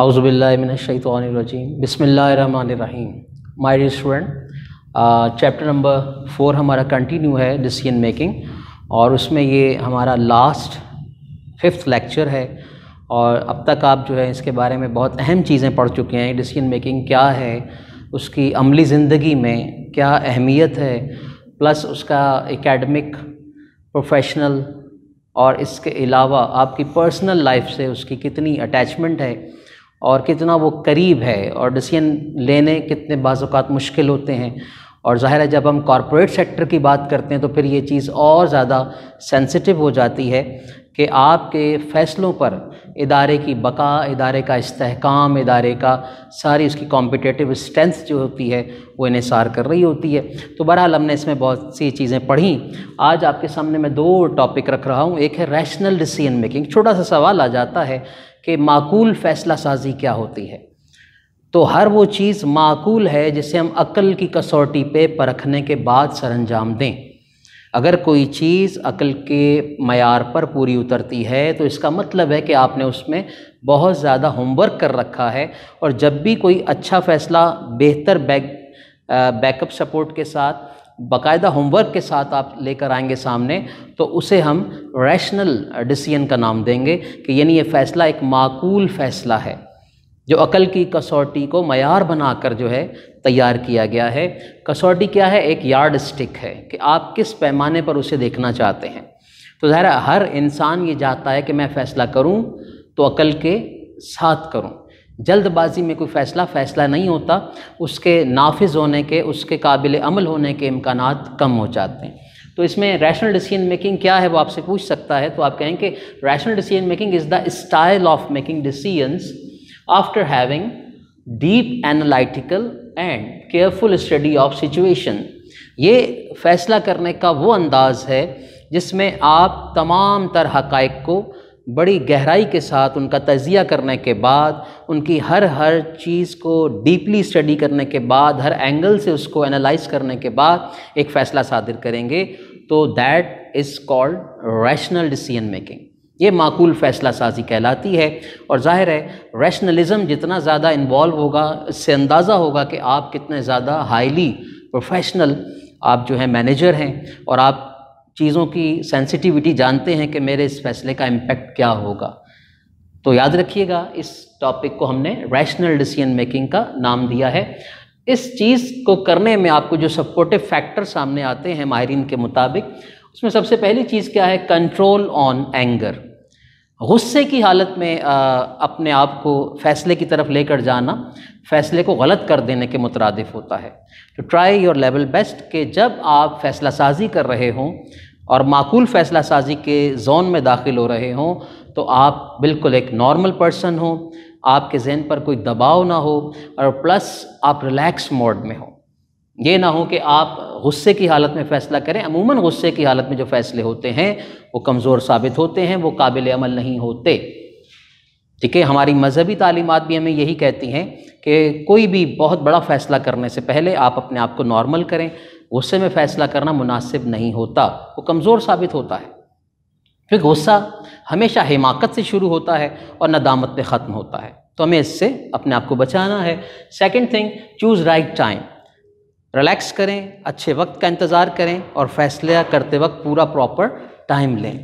आउज़बिल्लिमिनशैतरजीम बसमीम my dear student chapter number four हमारा continue है डिसीजन मेकिंग और उसमें ये हमारा लास्ट फिफ्थ लेक्चर है और अब तक आप जो है इसके बारे में बहुत अहम चीज़ें पढ़ चुके हैं डिसीजन मेकिंग क्या है उसकी अमली ज़िंदगी में क्या अहमियत है प्लस उसका एकेडमिक प्रोफेशनल और इसके अलावा आपकी पर्सनल लाइफ से उसकी कितनी अटैचमेंट है और कितना वो करीब है और डिसीजन लेने कितने बाज़ात मुश्किल होते हैं और ज़ाहिर है जब हम कॉरपोरेट सेक्टर की बात करते हैं तो फिर ये चीज़ और ज़्यादा सेंसिटिव हो जाती है कि आपके फ़ैसलों पर इदारे की बका इदारे का इसकाम इदारे का सारी उसकी कॉम्पिटेटिव स्ट्रेंथ जो होती है वो इसार कर रही होती है तो बहरहाल हमने इसमें बहुत सी चीज़ें पढ़ी आज आपके सामने मैं दो टॉपिक रख रहा हूँ एक है रैशनल डिसीजन मेकिंग छोटा सा सवाल आ जाता है कि माकूल फ़ैसला साजी क्या होती है तो हर वो चीज़ माकूल है जिसे हम अक़ल की कसौटी पे परखने के बाद सर अंजाम दें अगर कोई चीज़ अक़ल के मैार पर पूरी उतरती है तो इसका मतलब है कि आपने उसमें बहुत ज़्यादा होमवर्क कर रखा है और जब भी कोई अच्छा फ़ैसला बेहतर बैक बैकअप सपोर्ट के साथ बाकायदा होमवर्क के साथ आप लेकर आएंगे सामने तो उसे हम रैशनल डिसीजन का नाम देंगे कि यानी ये फ़ैसला एक माकूल फ़ैसला है जो अकल की कसौटी को मैार बनाकर जो है तैयार किया गया है कसौटी क्या है एक यार्ड स्टिक है कि आप किस पैमाने पर उसे देखना चाहते हैं तो ज़ाहरा हर इंसान ये चाहता है कि मैं फ़ैसला करूँ तो अकल के साथ करूँ जल्दबाजी में कोई फ़ैसला फ़ैसला नहीं होता उसके नाफिज होने के उसके काबिल अमल होने के इम्कान कम हो जाते हैं तो इसमें रैशनल डिसीजन मेकिंग क्या है वो आपसे पूछ सकता है तो आप कहें कि rational decision making is the style of making decisions after having deep analytical and careful study of situation ये फ़ैसला करने का वो अंदाज़ है जिसमें आप तमाम तर हक़ को बड़ी गहराई के साथ उनका तजिया करने के बाद उनकी हर हर चीज़ को डीपली स्टडी करने के बाद हर एंगल से उसको एनालाइज करने के बाद एक फ़ैसला सादिर करेंगे तो that is called rational decision making ये माकूल फ़ैसला साजी कहलाती है और जाहिर है रैशनलिज़म जितना ज़्यादा इन्वॉल्व होगा इससे अंदाज़ा होगा कि आप कितने ज़्यादा हाईली प्रोफेशनल आप जो हैं मैनेजर हैं और आप चीज़ों की सेंसिटिविटी जानते हैं कि मेरे इस फैसले का इम्पेक्ट क्या होगा तो याद रखिएगा इस टॉपिक को हमने रैशनल डिसीजन मेकिंग का नाम दिया है इस चीज़ को करने में आपको जो सपोर्टिव फैक्टर सामने आते हैं माहरीन के मुताबिक उसमें सबसे पहली चीज़ क्या है कंट्रोल ऑन एंगर गुस्से की हालत में अपने आप को फ़ैसले की तरफ लेकर जाना फ़ैसले को गलत कर देने के मुतरदफ होता है to try your level best के जब आप फ़ैसला साजी कर रहे हों और माकूल फ़ैसला साजी के जोन में दाखिल हो रहे हों तो आप बिल्कुल एक नॉर्मल पर्सन हो आपके जहन पर कोई दबाव ना हो और प्लस आप रिलैक्स मोड में हों ये ना हो कि आप गुस्से की हालत में फ़ैसला करें अमूमन गुस्से की हालत में जो फ़ैसले होते हैं वो कमज़ोर साबित होते हैं वो काबिल अमल नहीं होते ठीक है हमारी मजहबी तालीमत भी हमें यही कहती हैं कि कोई भी बहुत बड़ा फ़ैसला करने से पहले आप अपने आप को नॉर्मल करें गुस्से में फ़ैसला करना मुनासिब नहीं होता वो कमज़ोर साबित होता है फिर गुस्सा हमेशा हिमाकत से शुरू होता है और नदामत पे ख़त्म होता है तो हमें इससे अपने आप को बचाना है second thing choose right time relax करें अच्छे वक्त का इंतज़ार करें और फैसला करते वक्त पूरा प्रॉपर टाइम लें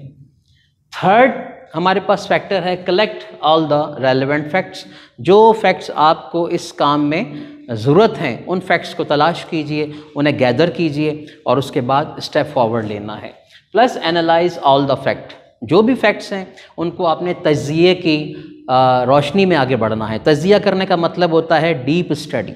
थर्ड हमारे पास फैक्टर है collect all the relevant facts जो फैक्ट्स आपको इस काम में ज़रूरत हैं उन फैक्ट्स को तलाश कीजिए उन्हें गैदर कीजिए और उसके बाद स्टेप फॉरवर्ड लेना है plus analyse all the fact जो भी फैक्ट्स हैं उनको आपने तजिए की रोशनी में आगे बढ़ना है तजिया करने का मतलब होता है डीप स्टडी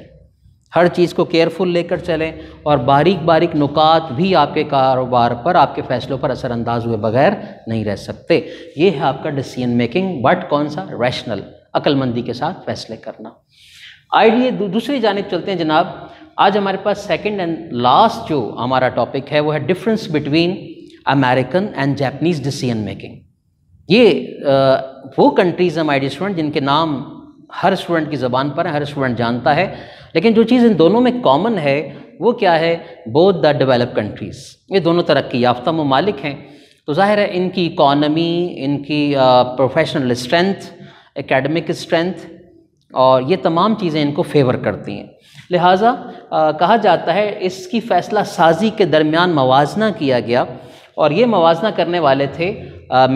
हर चीज़ को केयरफुल लेकर चलें और बारीक बारीक नुकात भी आपके कारोबार पर आपके फैसलों पर असरअंदाज हुए बगैर नहीं रह सकते ये है आपका डिसीजन मेकिंग बट कौन सा रैशनल अक्लमंदी के साथ फैसले करना आइडिए दूसरी जानब चलते हैं जनाब आज हमारे पास सेकंड एंड लास्ट जो हमारा टॉपिक है वो है difference between American and Japanese decision making ये आ, वो कंट्रीज़ हम आई स्टूडेंट जिनके नाम हर स्टूडेंट की ज़बान पर है हर स्टूडेंट जानता है लेकिन जो चीज़ इन दोनों में कॉमन है वो क्या है बोथ द डेवलप कंट्रीज़ ये दोनों तरक्की याफ्ता ममालिक हैं तो ज़ाहिर है इनकी इकॉनमी इनकी प्रोफेशनल स्ट्रेंथ एकेडमिक स्ट्रेंथ और ये तमाम चीज़ें इनको फेवर करती हैं लिहाजा आ, कहा जाता है इसकी फ़ैसला साजी के दरमियान मवाजना किया गया और ये मवाजना करने वाले थे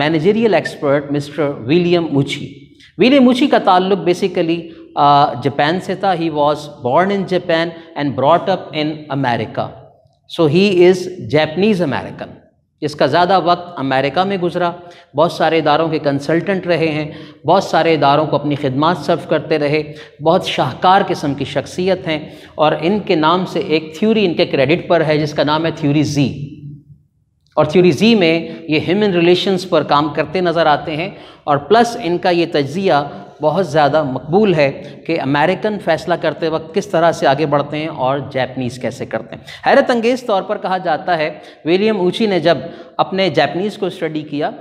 मैनेजरियल एक्सपर्ट मिस्टर विलियम उची वीर मुछी का ताल्लुक़ बेसिकली जापान से था he was born in Japan and brought up in America so he is Japanese American इसका ज़्यादा वक्त अमेरिका में गुजरा बहुत सारे इदारों के कंसल्टेंट रहे हैं बहुत सारे इदारों को अपनी खिदमत सर्व करते रहे बहुत शाहकार किस्म की शख्सियत हैं और इनके नाम से एक थ्यूरी इनके क्रेडिट पर है जिसका नाम है थ्यूरी जी और थ्योरी जी में ये ह्यूमन रिलेशंस पर काम करते नज़र आते हैं और प्लस इनका ये तजिया बहुत ज़्यादा मकबूल है कि अमेरिकन फ़ैसला करते वक्त किस तरह से आगे बढ़ते हैं और जैपनीज़ कैसे करते हैं हैरत अंगेज़ तौर पर कहा जाता है विलियम ऊची ने जब अपने जैपनीज़ को स्टडी किया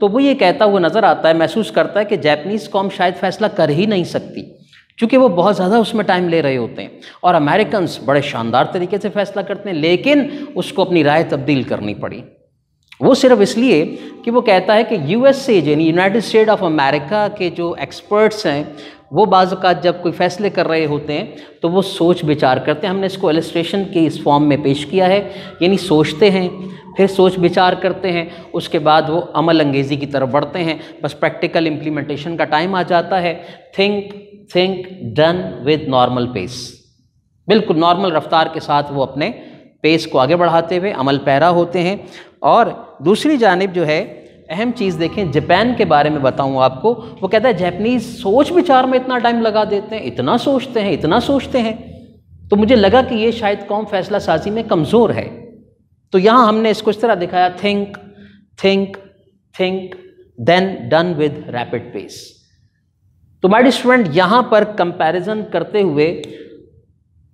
तो वो ये कहता हुआ नज़र आता है महसूस करता है कि जैपनीज़ कॉम शायद फ़ैसला कर ही नहीं सकती चूँकि वो बहुत ज़्यादा उसमें टाइम ले रहे होते हैं और अमेरिकन बड़े शानदार तरीके से फ़ैसला करते हैं लेकिन उसको अपनी राय तब्दील करनी पड़ी वो सिर्फ इसलिए कि वो कहता है कि यूएसए यानी यूनाइटेड स्टेट ऑफ अमेरिका के जो एक्सपर्ट्स हैं वो बाज़ात जब कोई फैसले कर रहे होते हैं तो वो सोच विचार करते हैं हमने इसको एलिस्ट्रेशन के इस फॉर्म में पेश किया है यानी सोचते हैं फिर सोच विचार करते हैं उसके बाद वो अमल अंगेज़ी की तरफ बढ़ते हैं बस प्रैक्टिकल इम्प्लीमेंटेशन का टाइम आ जाता है think think done with normal pace बिल्कुल नॉर्मल रफ्तार के साथ वो अपने पेस को आगे बढ़ाते हुए अमल पैरा होते हैं और दूसरी जानब जो है अहम चीज़ देखें जापान के बारे में बताऊं आपको वो कहता है जैपनीज़ सोच विचार में इतना टाइम लगा देते हैं इतना सोचते हैं इतना सोचते हैं तो मुझे लगा कि ये शायद कौम फैसला साजी में कमज़ोर है तो यहाँ हमने इसको इस तरह दिखाया think think think then done with rapid pace तो माई डिस्टूडेंट यहाँ पर कंपैरिजन करते हुए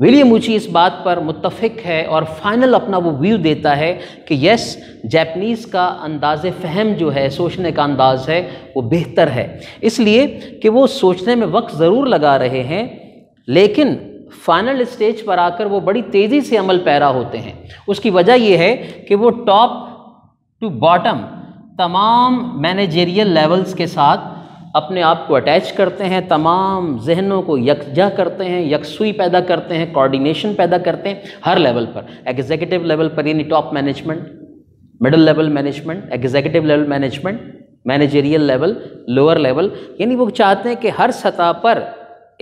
विलियम उची इस बात पर मुतफिक है और फाइनल अपना वो व्यू देता है कि यस जैपनीज़ का अंदाज फहम जो है सोचने का अंदाज है वो बेहतर है इसलिए कि वो सोचने में वक्त ज़रूर लगा रहे हैं लेकिन फाइनल स्टेज पर आकर वो बड़ी तेज़ी से अमल पैरा होते हैं उसकी वजह यह है कि वो टॉप टू बॉटम तमाम मैनेजेरियल लेवल्स के साथ अपने आप को अटैच करते हैं तमाम जहनों को यकजा करते हैं यकसुई पैदा करते हैं कोऑर्डिनेशन पैदा करते हैं हर लेवल पर एग्जीक्यूटिव लेवल पर यानी top management middle level management executive level management managerial level lower level यानी वो चाहते हैं कि हर सतह पर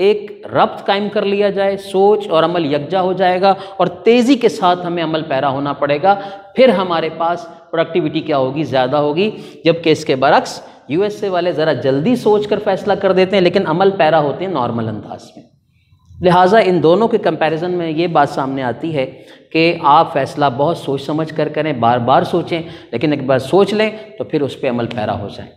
एक रब्त कायम कर लिया जाए सोच और अमल यकजा हो जाएगा और तेज़ी के साथ हमें अमल पैरा होना पड़ेगा फिर हमारे पास प्रोडक्टिविटी क्या होगी ज़्यादा होगी जबकि इसके बरक्स यूएसए वाले ज़रा जल्दी सोच कर फैसला कर देते हैं लेकिन अमल पैरा होते हैं नॉर्मल अंदाज में लिहाजा इन दोनों के कंपैरिजन में ये बात सामने आती है कि आप फैसला बहुत सोच समझ कर करें बार बार सोचें लेकिन एक बार सोच लें तो फिर उस पर अमल पैरा हो जाए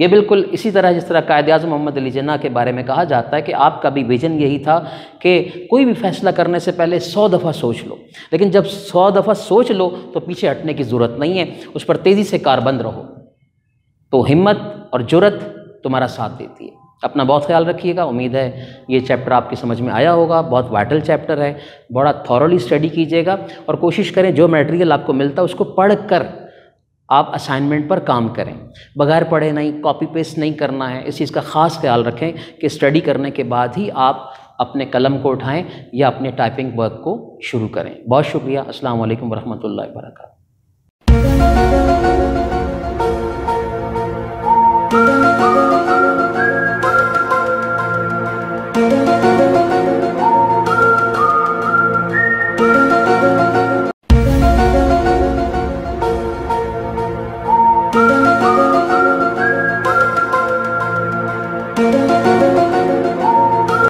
ये बिल्कुल इसी तरह जिस तरह कायद अजम मोहम्मद अली जना के बारे में कहा जाता है कि आपका भी विजन यही था कि कोई भी फैसला करने से पहले सौ दफ़ा सोच लो लेकिन जब सौ दफ़ा सोच लो तो पीछे हटने की ज़रूरत नहीं है उस पर तेज़ी से कारबंद रहो तो हिम्मत और जरूरत तुम्हारा साथ देती है अपना बहुत ख्याल रखिएगा उम्मीद है ये चैप्टर आपकी समझ में आया होगा बहुत वाइटल चैप्टर है बड़ा थॉरली स्टडी कीजिएगा और कोशिश करें जो मटेरियल आपको मिलता है उसको पढ़ कर आप असाइनमेंट पर काम करें बगैर पढ़े नहीं कॉपी पेस्ट नहीं करना है इस चीज़ का ख़ास ख्याल रखें कि स्टडी करने के बाद ही आप अपने कलम को उठाएं या अपने टाइपिंग वर्क को शुरू करें बहुत शुक्रिया अस्सलाम वालेकुम वरहमतुल्लाहि